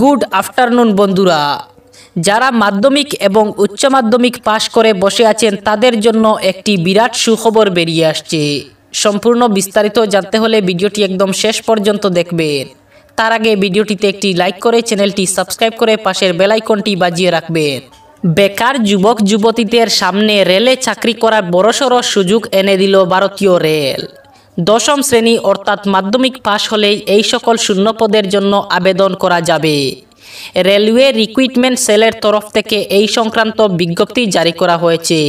good afternoon বন্ধুরা যারা মাধ্যমিক এবং উচ্চ মাধ্যমিক পাশ করে বসে আছেন তাদের জন্য একটি বিরাট সুখবর বেরিয়ে আসছে সম্পূর্ণ বিস্তারিত জানতে হলে ভিডিওটি একদম শেষ পর্যন্ত দেখবেন তার আগে ভিডিওটিতে একটি লাইক করে চ্যানেলটি সাবস্ক্রাইব করে পাশের বেলাইকনটি বাজিয়ে রাখবেন বেকার যুবক যুবতীদের সামনে রেলে চাকরি করার বড়সড় সুযোগ এনে দিল ভারতীয় রেল দশম শ্রেণী অর্থাৎ মাধ্যমিক পাশ হলেই এই সকল শূন্যপদের জন্য আবেদন করা যাবে রেলওয়ে রিক্রুটমেন্ট সেলের তরফ থেকে এই সংক্রান্ত বিজ্ঞপ্তি জারি করা হয়েছে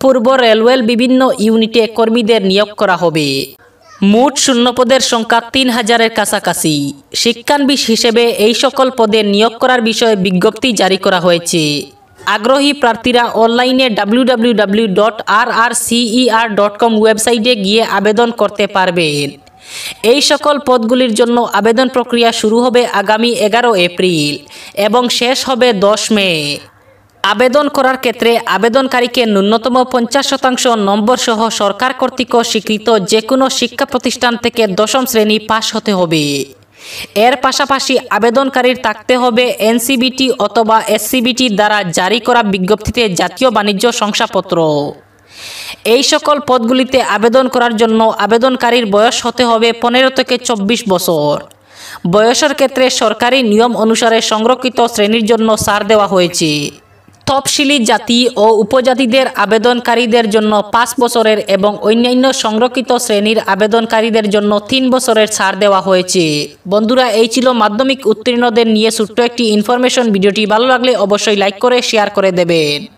পূর্ব রেলওয়ের বিভিন্ন ইউনিটে কর্মীদের নিয়োগ করা হবে মোট শূন্যপদের সংখ্যা তিন হাজারের কাছাকাছি শিক্ষানবিশ হিসেবে এই সকল পদে নিয়োগ করার বিষয়ে বিজ্ঞপ্তি জারি করা হয়েছে আগ্রহী প্রার্থীরা অনলাইনে ডাব্লিউডাব্লিউডাব্লিউ ডট আর আর সিইআর ডট কম ওয়েবসাইটে গিয়ে আবেদন করতে পারবেন এই সকল পদগুলির জন্য আবেদন প্রক্রিয়া শুরু হবে আগামী এগারো এপ্রিল এবং শেষ হবে দশ মে আবেদন করার ক্ষেত্রে আবেদনকারীকে ন্যূনতম পঞ্চাশ শতাংশ নম্বর সহ সরকার কর্তৃক স্বীকৃত যে কোনো শিক্ষা প্রতিষ্ঠান থেকে দশম শ্রেণী পাশ হতে হবে এর পাশাপাশি আবেদনকারীর থাকতে হবে এনসিবিটি অথবা এসসিবিটি দ্বারা জারি করা বিজ্ঞপ্তিতে জাতীয় বাণিজ্য শংসাপত্র এই সকল পদগুলিতে আবেদন করার জন্য আবেদনকারীর বয়স হতে হবে পনেরো থেকে চব্বিশ বছর বয়সের ক্ষেত্রে সরকারি নিয়ম অনুসারে সংরক্ষিত শ্রেণীর জন্য সার দেওয়া হয়েছে তফসিলি জাতি ও উপজাতিদের আবেদনকারীদের জন্য পাঁচ বছরের এবং অন্যান্য সংরক্ষিত শ্রেণীর আবেদনকারীদের জন্য তিন বছরের ছাড় দেওয়া হয়েছে বন্ধুরা এই ছিল মাধ্যমিক উত্তীর্ণদের নিয়ে ছোট্ট একটি ইনফরমেশন ভিডিওটি ভালো লাগলে অবশ্যই লাইক করে শেয়ার করে দেবেন